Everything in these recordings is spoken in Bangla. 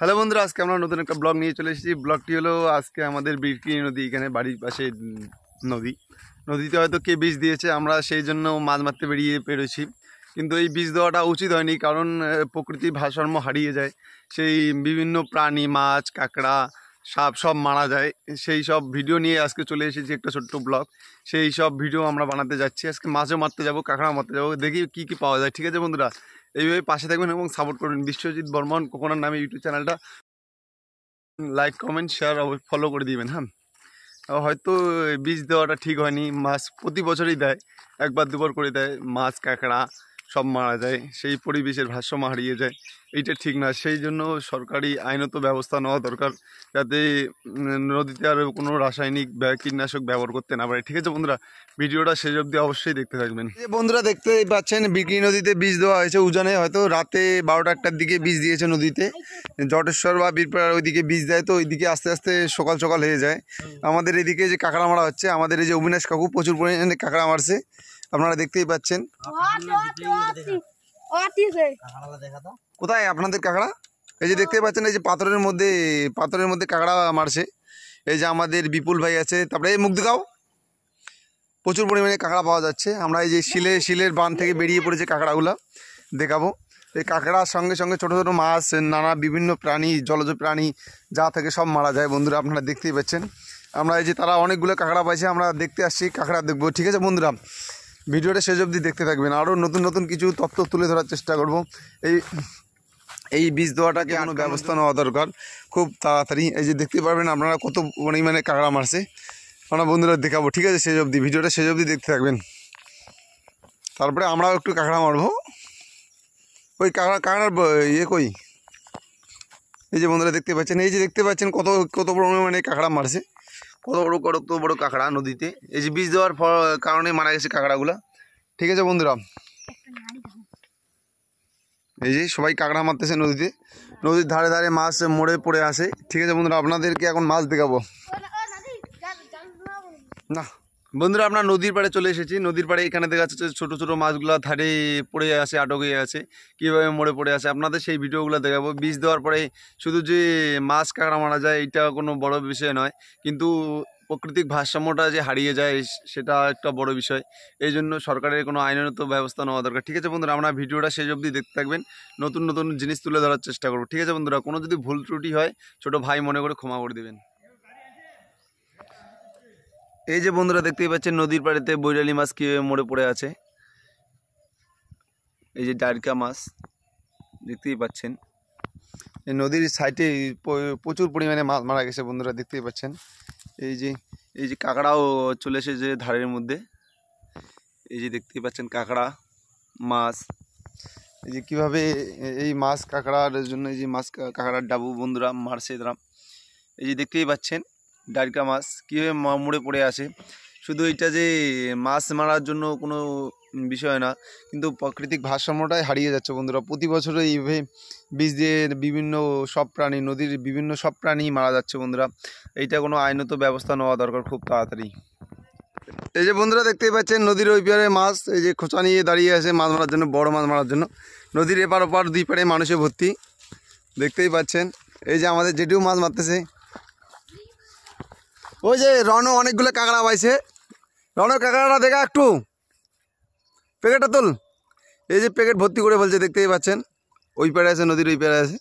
হ্যালো বন্ধুরা আজকে আমরা নতুন একটা ব্লগ নিয়ে চলে এসেছি ব্লগটি হলো আজকে আমাদের বিরকি নদী এখানে বাড়ির পাশে নদী নদীতে হয়তো কে বীজ দিয়েছে আমরা সেই জন্য মাছ মারতে বেরিয়ে পেরেছি কিন্তু এই বীজ দেওয়াটা উচিত হয়নি কারণ প্রকৃতির ভারসাম্য হারিয়ে যায় সেই বিভিন্ন প্রাণী মাছ কাঁকড়া সাপ সব মারা যায় সেই সব ভিডিও নিয়ে আজকে চলে এসেছি একটা ছোট্ট ব্লগ সেই সব ভিডিও আমরা বানাতে যাচ্ছি আজকে মাছও মারতে যাবো কাঁকড়া মারতে যাব দেখি কি কি পাওয়া যায় ঠিক আছে বন্ধুরা এইভাবে পাশে থাকবেন এবং সাপোর্ট করবেন বিশ্বজিৎ বর্মন কোকোনার নামে ইউটিউব চ্যানেলটা লাইক কমেন্ট শেয়ার ফলো করে দিবেন হ্যাঁ হয়তো বীজ দেওয়াটা ঠিক হয়নি মাছ প্রতি বছরই দেয় একবার দুবার করে দেয় মাছ কাঁকড়া সব মারা যায় সেই পরিবেশের ভারসাম্য হারিয়ে যায় এইটা ঠিক না সেই জন্য সরকারি আইনত ব্যবস্থা নেওয়া দরকার যাতে নদীতে আর কোনো রাসায়নিক কীটনাশক ব্যবহার করতে না পারে ঠিক আছে বন্ধুরা ভিডিওটা শেষ অবধি অবশ্যই দেখতে থাকবেন বন্ধুরা দেখতে পাচ্ছেন বিক্রি নদীতে বীজ দেওয়া হয়েছে উজানে হয়তো রাতে বারোটা একটার দিকে বীজ দিয়েছে নদীতে জটেশ্বর বা বীরপাড়ার ওইদিকে বীজ দেয় তো ওইদিকে আস্তে আস্তে সকাল সকাল হয়ে যায় আমাদের এদিকে যে কাঁকড়া মারা হচ্ছে আমাদের এই যে অবিনাশ কাকু প্রচুর পরিমাণে কাঁকড়া মারছে আপনারা দেখতেই পাচ্ছেন কোথায় আপনাদের কাঁকড়া এই যে দেখতেই পাচ্ছেন এই যে পাথরের মধ্যে পাথরের মধ্যে কাঁকড়া মারছে এই যে আমাদের বিপুল ভাই আছে তারপরে এই মুখ দেখাও প্রচুর পরিমাণে কাঁকড়া পাওয়া যাচ্ছে আমরা এই যে শিলে শিলের বান থেকে বেরিয়ে পড়েছে কাঁকড়াগুলো দেখাবো এই কাঁকড়ার সঙ্গে সঙ্গে ছোট ছোটো মাছ নানা বিভিন্ন প্রাণী জলজ প্রাণী যা থেকে সব মারা যায় বন্ধুরা আপনারা দেখতেই পাচ্ছেন আমরা এই যে তারা অনেকগুলো কাঁকড়া পাইছে আমরা দেখতে আসছি কাঁকড়া দেখবো ঠিক আছে বন্ধুরা ভিডিওটা শেষ অবধি দেখতে থাকবেন আরও নতুন নতুন কিছু তত্ত্ব তুলে ধরার চেষ্টা করব এই এই বীজ দেওয়াটাকে কোনো ব্যবস্থা নেওয়া দরকার খুব তাড়াতাড়ি এই যে দেখতে পারবেন আপনারা কত পরিমাণে কাঁকড়া মারছে আমরা বন্ধুরা দেখাবো ঠিক আছে শেষ অবধি ভিডিওটা শেষ অবধি দেখতে থাকবেন তারপরে আমরাও একটু কাঁকড়া মারবো ওই কাঁকড়া কাঁকড়ার ইয়ে কই এই যে বন্ধুরা দেখতে পাচ্ছেন এই যে দেখতে পাচ্ছেন কত কত পরিমাণে কাঁকড়া মারছে কত বড় কত বড়ো কাঁকড়া নদীতে এই যে বীজ দেওয়ার কারণে মারা গেছে কাঁকড়াগুলো ঠিক আছে বন্ধুরা এই যে সবাই কাঁকড়া মারতেছে নদীতে নদীর ধারে ধারে মাছ মরে পড়ে আসে ঠিক আছে বন্ধুরা আপনাদেরকে এখন মাছ দেখাবো না বন্ধুরা আমরা নদীর পাড়ে চলে এসেছি নদীর পাড়ে এখানে দেখা যাচ্ছে ছোটো ছোটো মাছগুলো ধারে পড়ে আছে আটক হয়ে আছে কীভাবে মরে পড়ে আছে আপনাদের সেই ভিডিওগুলো দেখাবো বিষ দেওয়ার পরে শুধু যে মাছ কাঁকড়া মারা যায় এটা কোনো বড় বিষয় নয় কিন্তু প্রকৃতিক ভারসাম্যটা যে হারিয়ে যায় সেটা একটা বড় বিষয় এই জন্য সরকারের কোনো আইনগত ব্যবস্থা নেওয়া দরকার ঠিক আছে বন্ধুরা আমরা ভিডিওটা শেষ অবধি দেখতে থাকবেন নতুন নতুন জিনিস তুলে ধরার চেষ্টা করবো ঠিক আছে বন্ধুরা কোনো যদি ভুল ত্রুটি হয় ছোটো ভাই মনে করে ক্ষমা করে দেবেন এই যে বন্ধুরা দেখতেই পাচ্ছেন নদীর পাড়েতে বৈরালি মাছ কীভাবে মরে পড়ে আছে এই যে ডারকা মাছ দেখতেই পাচ্ছেন এই নদীর সাইডে প্রচুর পরিমাণে মাছ মারা গেছে বন্ধুরা দেখতেই পাচ্ছেন এই যে এই যে কাঁকড়াও চলে এসেছে ধারের মধ্যে এই যে দেখতেই পাচ্ছেন কাঁকড়া মাছ এই যে কীভাবে এই মাছ কাঁকড়ার জন্য এই যে মাছ কাঁকড়ার ডাবু বন্ধুরা মারছে তারা এই যে দেখতেই পাচ্ছেন ডারকা মাছ কীভাবে মরে পড়ে আসে শুধু এটা যে মাছ মারার জন্য কোনো বিষয় না কিন্তু প্রাকৃতিক ভারসাম্যটাই হারিয়ে যাচ্ছে বন্ধুরা প্রতি বছরে এইভাবে বীজ দিয়ে বিভিন্ন সব প্রাণী নদীর বিভিন্ন সব প্রাণী মারা যাচ্ছে বন্ধুরা এইটা কোনো আইনত ব্যবস্থা নেওয়া দরকার খুব তাড়াতাড়ি এই যে বন্ধুরা দেখতেই পাচ্ছেন নদীর ওই পারে মাছ এই যে খোঁচা নিয়ে দাঁড়িয়ে আছে মাছ মারার জন্য বড় মাছ মারার জন্য নদীর এপার ওপার দুই পারে মানুষে ভর্তি দেখতেই পাচ্ছেন এই যে আমাদের যেটিও মাছ মারতেছে ওই যে রণ অনেকগুলো কাঁকড়া পাইছে রণ কাঁকড়াটা দেখা একটু প্যাকেটটা তোল এই যে প্যাকেট ভর্তি করে বলছে দেখতেই পাচ্ছেন ওই পাড়ে আছে নদীর ওই পেড়ে আছে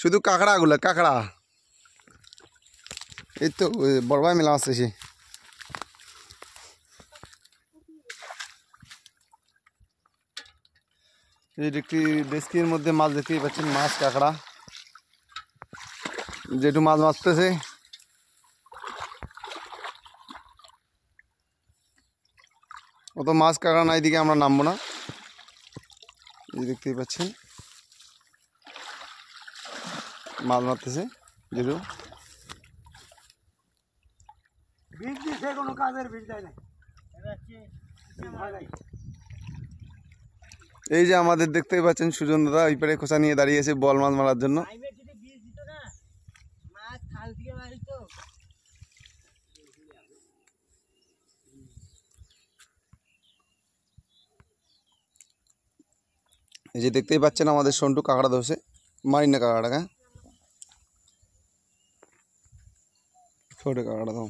শুধু কাঁকড়াগুলো কাঁকড়া এই তো বড় ভাই মেলা আসতেছি এই একটি ডেস্কির মধ্যে মাছ দেখতেই পাচ্ছেন মাছ কাঁকড়া যেটু মাছ মারতেছে অত মাছ কাটা না দিকে আমরা নামবো না দেখতেই পাচ্ছেন মাছ মারতেছে যেটু এই যে আমাদের দেখতেই পাচ্ছেন সুজন দাদা ওই পারে খোঁচা নিয়ে দাঁড়িয়েছে বল মাছ মারার জন্য এ যে দেখতেই পাচ্ছেন আমাদের শোনটু কাকড়া ধরে মারিনা কাকড়া কাড়ে ছোট কাকড়া তো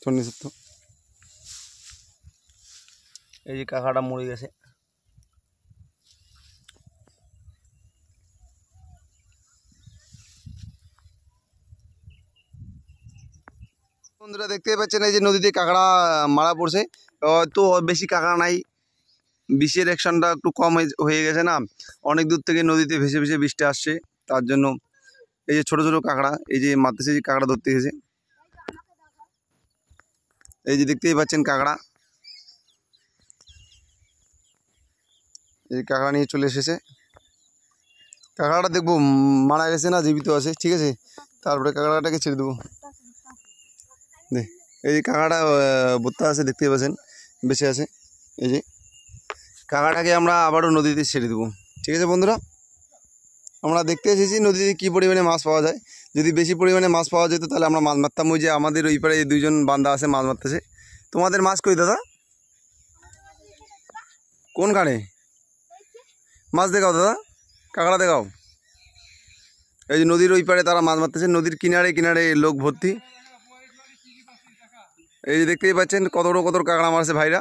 টনি সুস্থ এই যে কাকড়া মরে গেছে বন্ধুরা দেখতেই পাচ্ছেন এই যে নদীর দি কাকড়া মারা পড়ছে তো তো বেশি কাকড়া নাই বৃষ্টির একশানটা একটু কম হয়ে গেছে না অনেক দূর থেকে নদীতে ভেসে ভেসে বৃষ্টি আসছে তার জন্য এই যে ছোটো ছোটো কাঁকড়া এই যে মারতেছে যে কাঁকড়া ধরতে গেছে এই যে দেখতেই পাচ্ছেন কাঁকড়া এই কাঁকড়া নিয়ে চলে এসেছে কাঁকড়াটা দেখবো মারা গেছে না জীবিত আছে ঠিক আছে তারপরে কাঁকড়াটাকে ছেড়ে দেবো দেখ এই যে কাঁকড়াটা বোত্তা আছে দেখতেই পাচ্ছেন বেঁচে আছে এই যে কাকাটাকে আমরা আবারও নদীতে ছেড়ে দেবো ঠিক আছে বন্ধুরা আমরা দেখতে এসেছি নদীতে কী পরিমাণে মাছ পাওয়া যায় যদি বেশি পরিমাণে মাছ পাওয়া যেত তাহলে আমরা মাছ মারতাম ওই যে আমাদের ওই পারে দুইজন বান্দা আছে মাছ মারতেছে তোমাদের মাছ কই দাদা কোন কানে মাছ দেখাও দাদা কাঁকড়া দেখাও এই যে নদীর ওই পারে তারা মাছ মারতেছে নদীর কিনারে কিনারে লোক ভর্তি এই যে দেখতেই পাচ্ছেন কত বড় কত কাঁকড়া মারছে ভাইরা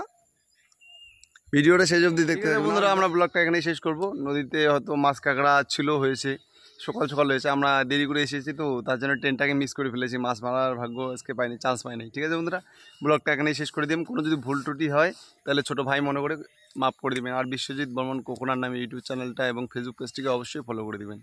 ভিডিওটা শেষ অবধি দেখতে বন্ধুরা আমরা ব্লগটা এখানেই শেষ করব নদীতে হয়তো মাছ কাঁকড়া ছিল হয়েছে সকাল সকাল হয়েছে আমরা দেরি করে এসেছি তো তার জন্য ট্রেনটাকে মিস করে ফেলেছি মাছ মারার ভাগ্য আজকে পাইনি চান্স পাইনি ঠিক আছে বন্ধুরা ব্লগটা এখানেই শেষ করে দিই কোনো যদি ভুল ত্রুটি হয় তাহলে ছোট ভাই মনে করে মাফ করে দিবেন আর বিশ্বজিৎ বর্মন কোকোনার নামে ইউটিউব চ্যানেলটা এবং ফেসবুক পেজটিকে অবশ্যই ফলো করে দিবেন